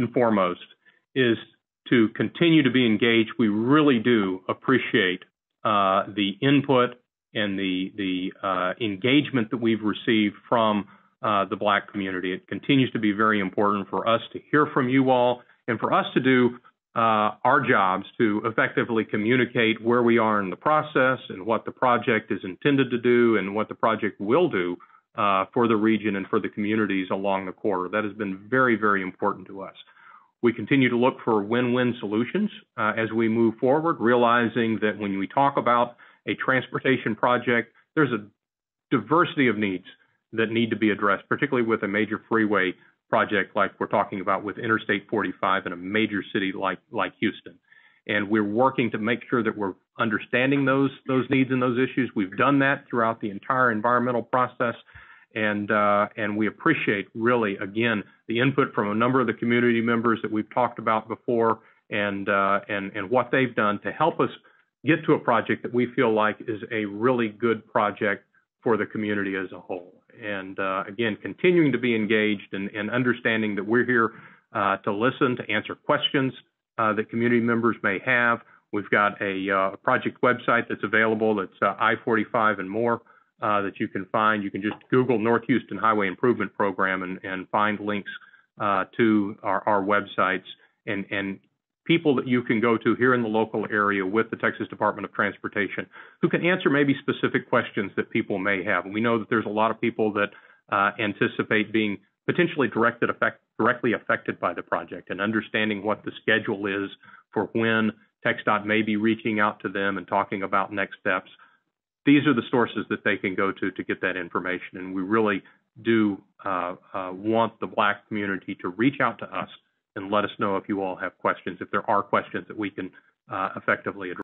and foremost is to continue to be engaged. We really do appreciate uh, the input and the the uh, engagement that we've received from uh, the Black community. It continues to be very important for us to hear from you all and for us to do uh, our jobs to effectively communicate where we are in the process and what the project is intended to do and what the project will do uh, for the region and for the communities along the corridor. That has been very, very important to us. We continue to look for win-win solutions uh, as we move forward, realizing that when we talk about a transportation project, there's a diversity of needs that need to be addressed, particularly with a major freeway project like we're talking about with Interstate 45 in a major city like, like Houston and we're working to make sure that we're understanding those those needs and those issues. We've done that throughout the entire environmental process, and uh, and we appreciate really again the input from a number of the community members that we've talked about before, and uh, and and what they've done to help us get to a project that we feel like is a really good project for the community as a whole. And uh, again, continuing to be engaged and, and understanding that we're here uh, to listen, to answer questions, uh, that community members may have. We've got a uh, project website that's available that's uh, I-45 and more uh, that you can find. You can just Google North Houston Highway Improvement Program and, and find links uh, to our, our websites and, and people that you can go to here in the local area with the Texas Department of Transportation who can answer maybe specific questions that people may have. We know that there's a lot of people that uh, anticipate being potentially directed effect directly affected by the project and understanding what the schedule is for when TxDOT may be reaching out to them and talking about next steps. These are the sources that they can go to to get that information. And we really do uh, uh, want the Black community to reach out to us and let us know if you all have questions, if there are questions that we can uh, effectively address.